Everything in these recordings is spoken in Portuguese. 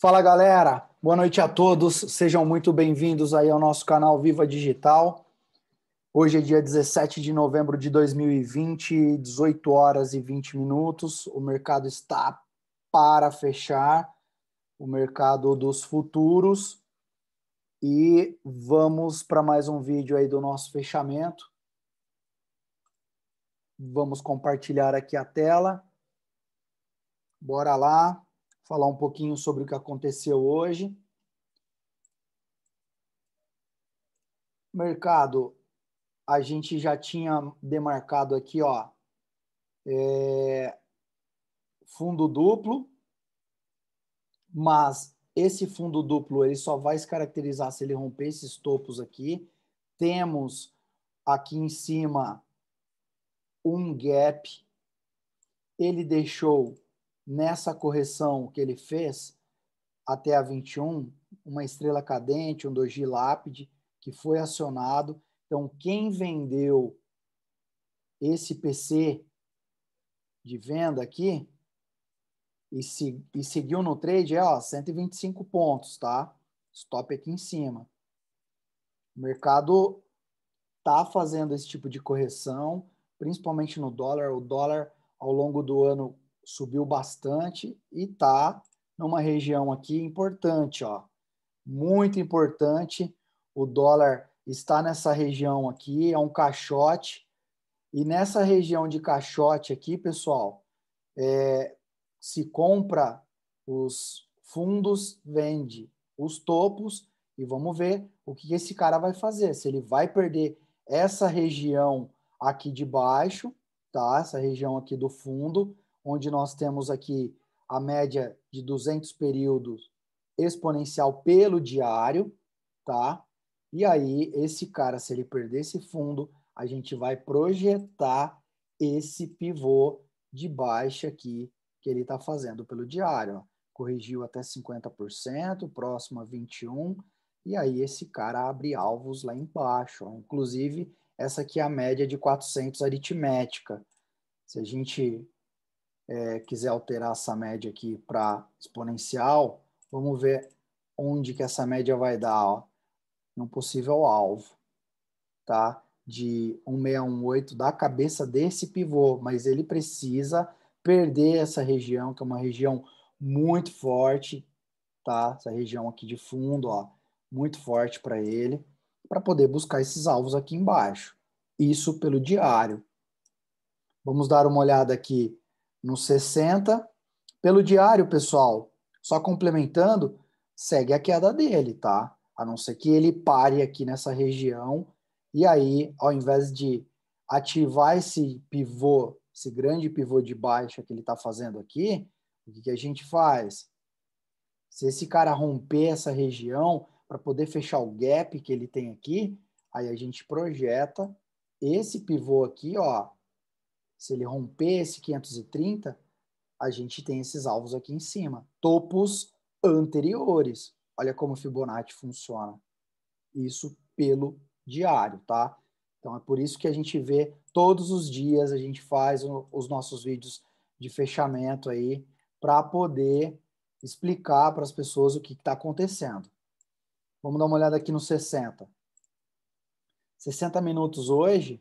Fala galera, boa noite a todos, sejam muito bem-vindos aí ao nosso canal Viva Digital. Hoje é dia 17 de novembro de 2020, 18 horas e 20 minutos. O mercado está para fechar, o mercado dos futuros. E vamos para mais um vídeo aí do nosso fechamento. Vamos compartilhar aqui a tela. Bora lá falar um pouquinho sobre o que aconteceu hoje. Mercado, a gente já tinha demarcado aqui, ó, é, fundo duplo, mas esse fundo duplo ele só vai se caracterizar se ele romper esses topos aqui. Temos aqui em cima um gap. Ele deixou nessa correção que ele fez até a 21, uma estrela cadente, um doji lápide, que foi acionado. Então, quem vendeu esse PC de venda aqui e, se, e seguiu no trade é ó, 125 pontos, tá? Stop aqui em cima. O mercado tá fazendo esse tipo de correção, principalmente no dólar. O dólar ao longo do ano subiu bastante e está numa região aqui importante, ó, muito importante. O dólar está nessa região aqui, é um caixote. E nessa região de caixote aqui, pessoal, é, se compra os fundos, vende os topos e vamos ver o que esse cara vai fazer. Se ele vai perder essa região aqui de baixo, tá? Essa região aqui do fundo, onde nós temos aqui a média de 200 períodos exponencial pelo diário, tá? E aí, esse cara, se ele perder esse fundo, a gente vai projetar esse pivô de baixa aqui que ele está fazendo pelo diário. Corrigiu até 50%, próximo a 21%, e aí esse cara abre alvos lá embaixo. Ó. Inclusive, essa aqui é a média de 400 aritmética. Se a gente é, quiser alterar essa média aqui para exponencial, vamos ver onde que essa média vai dar, ó, possível alvo, tá? De 1618 da cabeça desse pivô, mas ele precisa perder essa região, que é uma região muito forte, tá? Essa região aqui de fundo, ó, muito forte para ele, para poder buscar esses alvos aqui embaixo. Isso pelo diário. Vamos dar uma olhada aqui no 60. Pelo diário, pessoal, só complementando, segue a queda dele, tá? A não ser que ele pare aqui nessa região e aí, ao invés de ativar esse pivô, esse grande pivô de baixa que ele está fazendo aqui, o que, que a gente faz? Se esse cara romper essa região para poder fechar o gap que ele tem aqui, aí a gente projeta esse pivô aqui, ó, se ele romper esse 530, a gente tem esses alvos aqui em cima, topos anteriores. Olha como Fibonacci funciona. Isso pelo diário, tá? Então é por isso que a gente vê todos os dias, a gente faz os nossos vídeos de fechamento aí para poder explicar para as pessoas o que está acontecendo. Vamos dar uma olhada aqui no 60. 60 minutos hoje,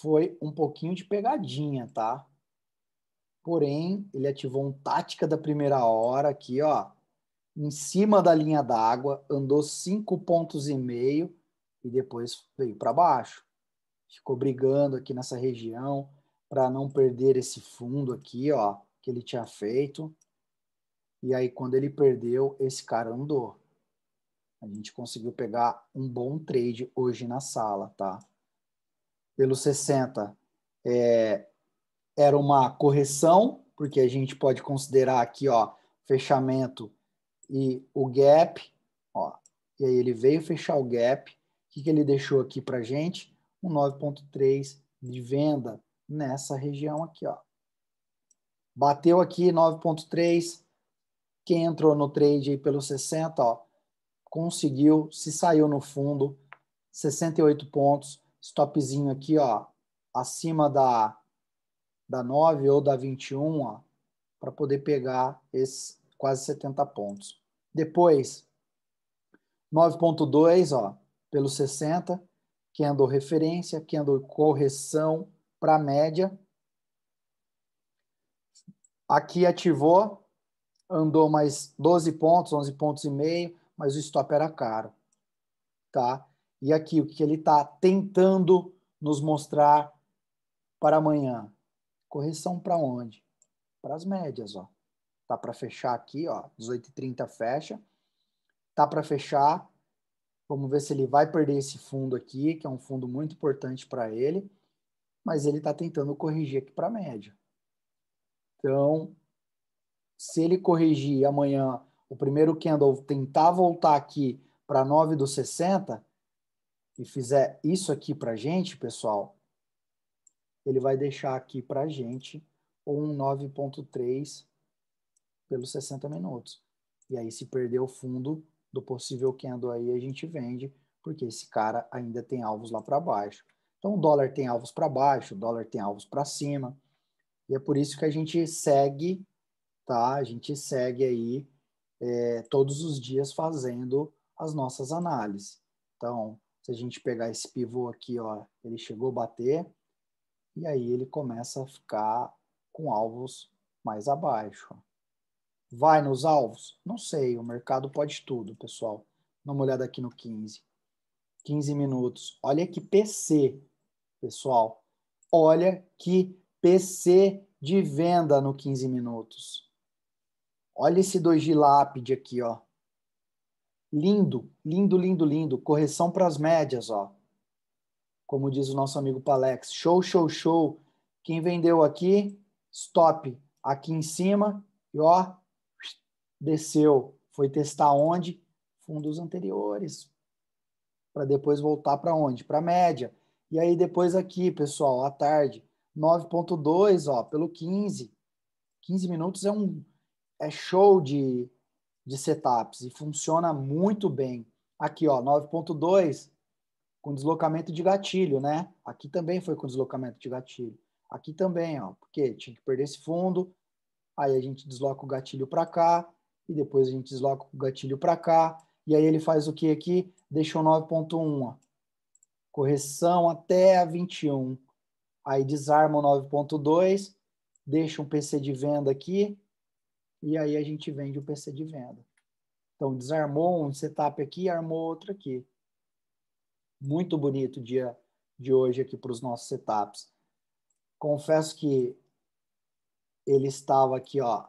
foi um pouquinho de pegadinha, tá? Porém, ele ativou um tática da primeira hora aqui, ó. Em cima da linha d'água, andou cinco pontos e meio e depois veio para baixo. Ficou brigando aqui nessa região para não perder esse fundo aqui, ó, que ele tinha feito. E aí, quando ele perdeu, esse cara andou. A gente conseguiu pegar um bom trade hoje na sala, tá? pelo 60 é, era uma correção, porque a gente pode considerar aqui, ó, fechamento e o gap, ó, e aí ele veio fechar o gap, o que, que ele deixou aqui para gente? Um 9.3 de venda nessa região aqui, ó. Bateu aqui 9.3, quem entrou no trade aí pelo 60, ó, conseguiu, se saiu no fundo, 68 pontos, stopzinho aqui, ó, acima da, da 9 ou da 21, para poder pegar esses quase 70 pontos. Depois, 9.2, ó, pelo 60, é andou referência, que é andou correção para a média. Aqui ativou, andou mais 12 pontos, 11 pontos e meio, mas o stop era caro, tá? e aqui o que ele está tentando nos mostrar para amanhã. Correção para onde? Para as médias, ó. Tá para fechar aqui, ó, 18:30 fecha. Tá para fechar. Vamos ver se ele vai perder esse fundo aqui, que é um fundo muito importante para ele, mas ele está tentando corrigir aqui para a média. Então, se ele corrigir amanhã o primeiro candle tentar voltar aqui para 9 do 60, e fizer isso aqui para gente, pessoal, ele vai deixar aqui para gente um 9.3 pelos 60 minutos. E aí, se perder o fundo do possível candle aí, a gente vende, porque esse cara ainda tem alvos lá para baixo. Então, o dólar tem alvos para baixo, o dólar tem alvos para cima. E é por isso que a gente segue, tá? A gente segue aí é, todos os dias fazendo as nossas análises. Então, se a gente pegar esse pivô aqui, ó, ele chegou a bater, e aí ele começa a ficar com alvos mais abaixo. Vai nos alvos? Não sei, o mercado pode tudo, pessoal. Dá uma olhada aqui no 15. 15 minutos. Olha que PC, pessoal. Olha que PC de venda no 15 minutos. Olha esse 2 de lápide aqui, ó. Lindo, lindo, lindo, lindo. Correção para as médias, ó. Como diz o nosso amigo Palex. Show, show, show. Quem vendeu aqui, stop. Aqui em cima, e ó, desceu. Foi testar onde? Fundos anteriores. Para depois voltar para onde? Para a média. E aí depois aqui, pessoal, à tarde, 9.2, ó, pelo 15. 15 minutos é um é show de de setups e funciona muito bem. Aqui, ó, 9.2 com deslocamento de gatilho, né? Aqui também foi com deslocamento de gatilho. Aqui também, ó, porque tinha que perder esse fundo, aí a gente desloca o gatilho para cá, e depois a gente desloca o gatilho para cá, e aí ele faz o que aqui? Deixou 9.1, correção até a 21. Aí desarma o 9.2, deixa um PC de venda aqui, e aí a gente vende o PC de venda. Então, desarmou um setup aqui, armou outro aqui. Muito bonito o dia de hoje aqui para os nossos setups. Confesso que ele estava aqui, ó,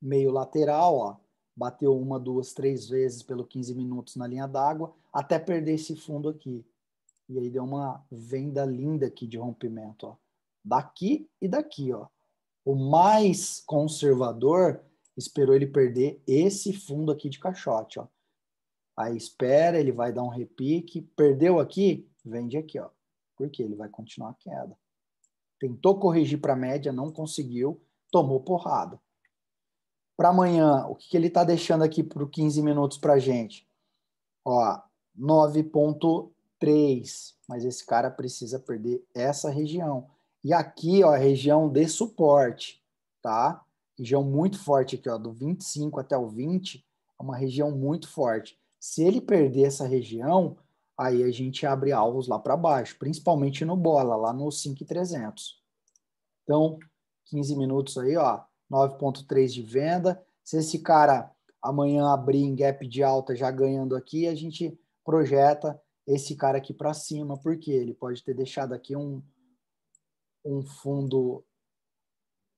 meio lateral, ó, bateu uma, duas, três vezes pelo 15 minutos na linha d'água, até perder esse fundo aqui. E aí deu uma venda linda aqui de rompimento, ó. Daqui e daqui, ó. O mais conservador esperou ele perder esse fundo aqui de caixote, ó. Aí espera, ele vai dar um repique, perdeu aqui, vende aqui, ó. Porque ele vai continuar a queda. Tentou corrigir para a média, não conseguiu, tomou porrada. Para amanhã, o que, que ele está deixando aqui por 15 minutos para a gente? Ó, 9.3, mas esse cara precisa perder essa região. E aqui, ó, a região de suporte, tá? região muito forte aqui, ó, do 25 até o 20, é uma região muito forte. Se ele perder essa região, aí a gente abre alvos lá para baixo, principalmente no bola, lá no 5,300. Então, 15 minutos aí, ó, 9,3 de venda. Se esse cara amanhã abrir em gap de alta já ganhando aqui, a gente projeta esse cara aqui para cima, porque ele pode ter deixado aqui um, um fundo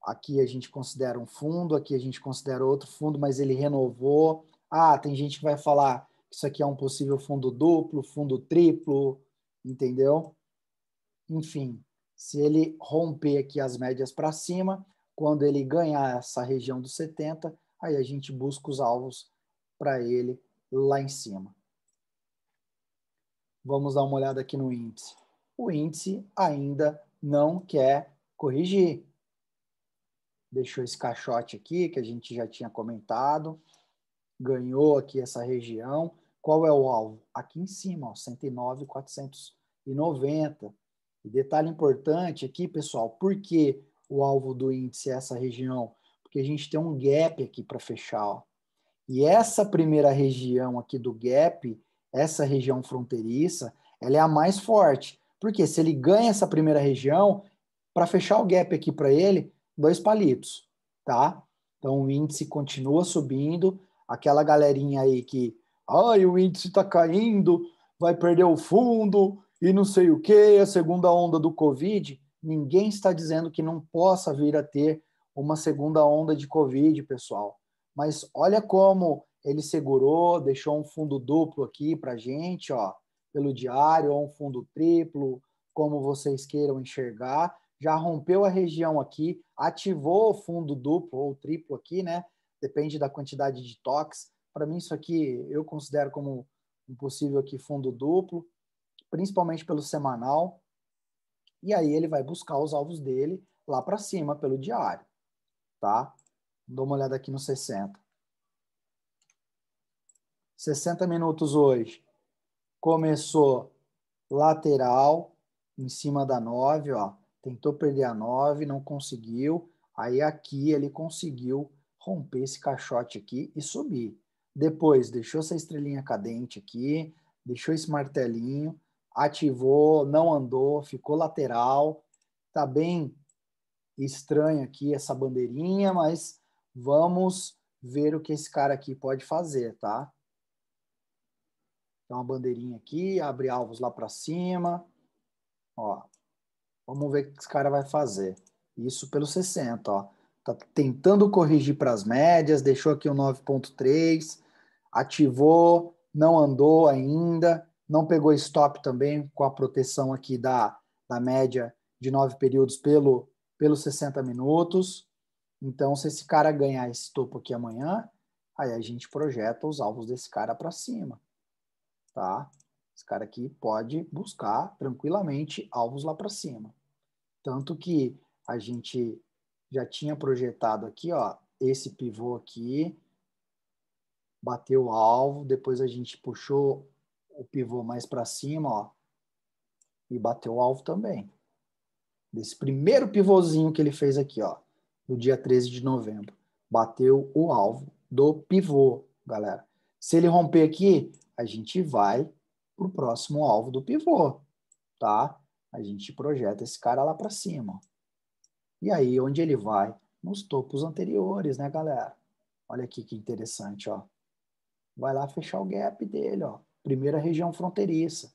aqui a gente considera um fundo, aqui a gente considera outro fundo, mas ele renovou. Ah, tem gente que vai falar que isso aqui é um possível fundo duplo, fundo triplo, entendeu? Enfim, se ele romper aqui as médias para cima, quando ele ganhar essa região dos 70, aí a gente busca os alvos para ele lá em cima. Vamos dar uma olhada aqui no índice. O índice ainda não quer corrigir deixou esse caixote aqui, que a gente já tinha comentado, ganhou aqui essa região. Qual é o alvo? Aqui em cima, 109,490. 109, 490. E detalhe importante aqui, pessoal, por que o alvo do índice é essa região? Porque a gente tem um gap aqui para fechar. Ó. E essa primeira região aqui do gap, essa região fronteiriça, ela é a mais forte. Porque se ele ganha essa primeira região, para fechar o gap aqui para ele, dois palitos, tá? Então o índice continua subindo, aquela galerinha aí que, ai, o índice está caindo, vai perder o fundo e não sei o que, a segunda onda do Covid, ninguém está dizendo que não possa vir a ter uma segunda onda de Covid, pessoal. Mas olha como ele segurou, deixou um fundo duplo aqui para gente, ó, pelo diário, ou um fundo triplo, como vocês queiram enxergar. Já rompeu a região aqui, ativou o fundo duplo ou triplo aqui, né? Depende da quantidade de toques. Para mim, isso aqui eu considero como um possível aqui fundo duplo, principalmente pelo semanal. E aí ele vai buscar os alvos dele lá para cima pelo diário, tá? Dou uma olhada aqui no 60. 60 minutos hoje. Começou lateral em cima da 9, ó tentou perder a 9, não conseguiu. Aí aqui ele conseguiu romper esse caixote aqui e subir. Depois deixou essa estrelinha cadente aqui, deixou esse martelinho, ativou, não andou, ficou lateral. Tá bem estranho aqui essa bandeirinha, mas vamos ver o que esse cara aqui pode fazer, tá? Então, uma bandeirinha aqui, abre alvos lá para cima. Ó, Vamos ver o que esse cara vai fazer. Isso pelo 60, ó. Tá tentando corrigir para as médias, deixou aqui o um 9.3, ativou, não andou ainda, não pegou stop também com a proteção aqui da, da média de nove períodos pelo, pelos 60 minutos. Então, se esse cara ganhar esse topo aqui amanhã, aí a gente projeta os alvos desse cara para cima, tá? Esse cara aqui pode buscar tranquilamente alvos lá para cima. Tanto que a gente já tinha projetado aqui, ó, esse pivô aqui, bateu o alvo, depois a gente puxou o pivô mais para cima, ó, e bateu o alvo também. Desse primeiro pivôzinho que ele fez aqui, ó, no dia 13 de novembro. Bateu o alvo do pivô, galera. Se ele romper aqui, a gente vai para o próximo alvo do pivô, tá? A gente projeta esse cara lá para cima. E aí, onde ele vai? Nos topos anteriores, né, galera? Olha aqui que interessante, ó. Vai lá fechar o gap dele, ó. Primeira região fronteiriça.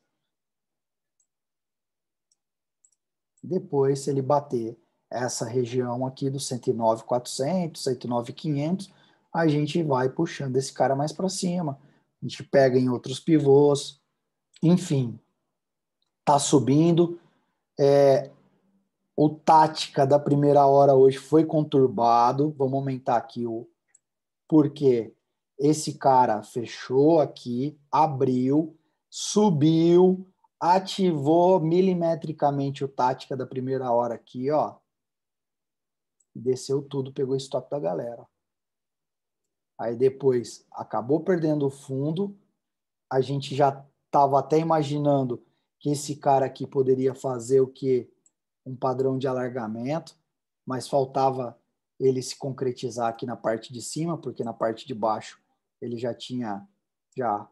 Depois, se ele bater essa região aqui do 109,400, 109,500, a gente vai puxando esse cara mais para cima. A gente pega em outros pivôs, enfim, tá subindo. É, o tática da primeira hora hoje foi conturbado. Vamos aumentar aqui o porque esse cara fechou aqui, abriu, subiu, ativou milimetricamente o tática da primeira hora aqui, ó. Desceu tudo, pegou stop da galera. Aí depois acabou perdendo o fundo, a gente já estava até imaginando que esse cara aqui poderia fazer o que um padrão de alargamento, mas faltava ele se concretizar aqui na parte de cima, porque na parte de baixo ele já tinha já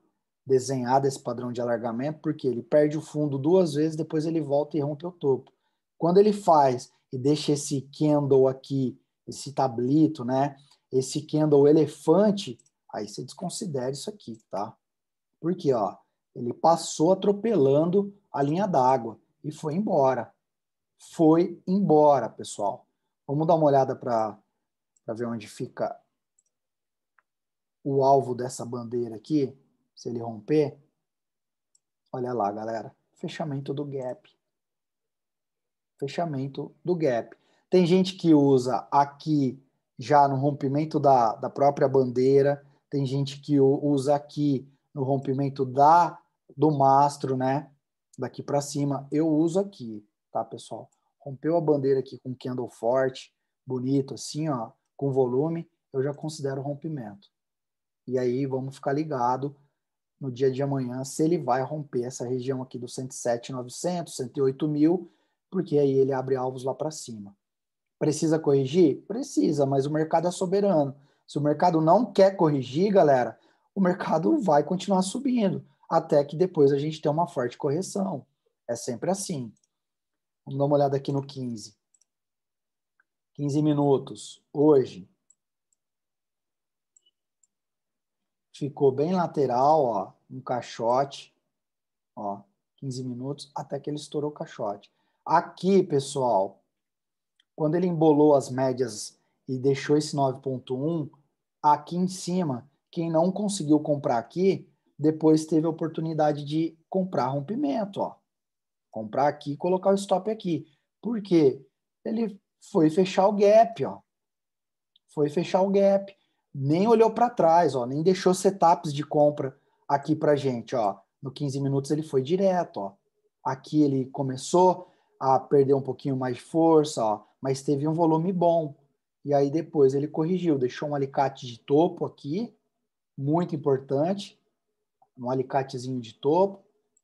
desenhado esse padrão de alargamento, porque ele perde o fundo duas vezes, depois ele volta e rompe o topo. Quando ele faz e deixa esse candle aqui, esse tablito, né? Esse candle elefante, aí você desconsidera isso aqui, tá? Porque, ó, ele passou atropelando a linha d'água e foi embora. Foi embora, pessoal. Vamos dar uma olhada para ver onde fica o alvo dessa bandeira aqui, se ele romper. Olha lá, galera. Fechamento do gap. Fechamento do gap. Tem gente que usa aqui já no rompimento da, da própria bandeira, tem gente que usa aqui no rompimento da do mastro, né? Daqui para cima. Eu uso aqui, tá, pessoal? Rompeu a bandeira aqui com candle forte, bonito, assim, ó, com volume, eu já considero rompimento. E aí vamos ficar ligado no dia de amanhã se ele vai romper essa região aqui do 107,900, 108 mil, porque aí ele abre alvos lá para cima. Precisa corrigir? Precisa, mas o mercado é soberano. Se o mercado não quer corrigir, galera, o mercado vai continuar subindo até que depois a gente tem uma forte correção. É sempre assim. Vamos dar uma olhada aqui no 15. 15 minutos. Hoje ficou bem lateral, ó, um caixote, ó, 15 minutos até que ele estourou o caixote. Aqui, pessoal, quando ele embolou as médias e deixou esse 9.1 aqui em cima, quem não conseguiu comprar aqui, depois teve a oportunidade de comprar rompimento, ó. Comprar aqui, colocar o stop aqui. Por quê? Ele foi fechar o gap, ó. Foi fechar o gap. Nem olhou para trás, ó, nem deixou setups de compra aqui pra gente, ó. No 15 minutos ele foi direto, ó. Aqui ele começou a perder um pouquinho mais de força, ó, mas teve um volume bom. E aí depois ele corrigiu, deixou um alicate de topo aqui, muito importante, um alicatezinho de topo,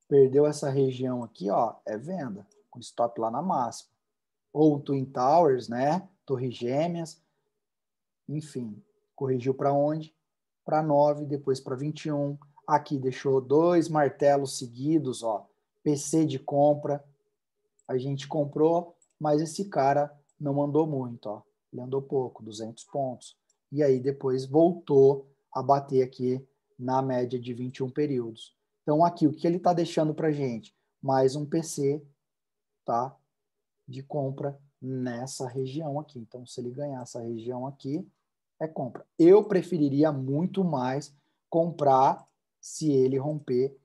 perdeu essa região aqui, ó, é venda, com stop lá na máxima. Ou Twin Towers, né? Torres Gêmeas. Enfim, corrigiu para onde? Para 9, depois para 21. Aqui deixou dois martelos seguidos, ó. PC de compra. A gente comprou, mas esse cara não andou muito, ó. Ele andou pouco, 200 pontos. E aí depois voltou a bater aqui na média de 21 períodos. Então, aqui, o que ele está deixando para a gente? Mais um PC tá, de compra nessa região aqui. Então, se ele ganhar essa região aqui, é compra. Eu preferiria muito mais comprar se ele romper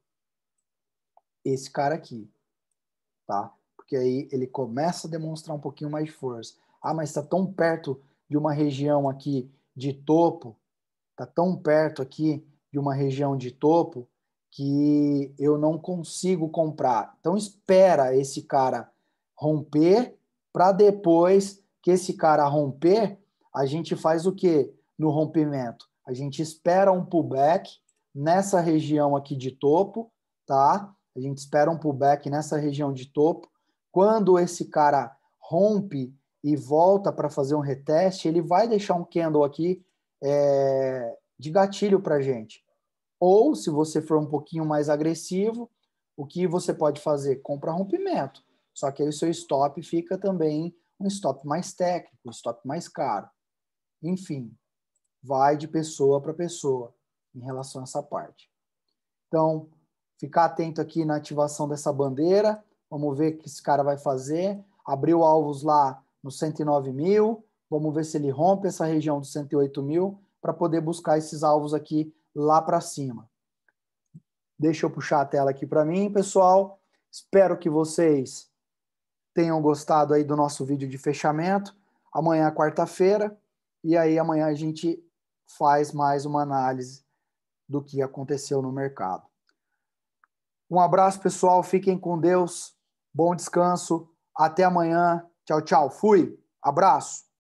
esse cara aqui, tá? Porque aí ele começa a demonstrar um pouquinho mais de força. Ah, mas está tão perto de uma região aqui de topo, está tão perto aqui de uma região de topo que eu não consigo comprar. Então espera esse cara romper para depois que esse cara romper, a gente faz o que no rompimento? A gente espera um pullback nessa região aqui de topo, tá? A gente espera um pullback nessa região de topo. Quando esse cara rompe e volta para fazer um reteste, ele vai deixar um candle aqui é, de gatilho para gente. Ou, se você for um pouquinho mais agressivo, o que você pode fazer? Compra rompimento. Só que aí o seu stop fica também um stop mais técnico, um stop mais caro. Enfim, vai de pessoa para pessoa em relação a essa parte. Então, ficar atento aqui na ativação dessa bandeira. Vamos ver o que esse cara vai fazer. Abriu alvos lá no 109 mil. Vamos ver se ele rompe essa região dos 108 mil para poder buscar esses alvos aqui lá para cima. Deixa eu puxar a tela aqui para mim, pessoal. Espero que vocês tenham gostado aí do nosso vídeo de fechamento. Amanhã é quarta-feira e aí amanhã a gente faz mais uma análise do que aconteceu no mercado. Um abraço, pessoal. Fiquem com Deus. Bom descanso. Até amanhã. Tchau, tchau. Fui. Abraço.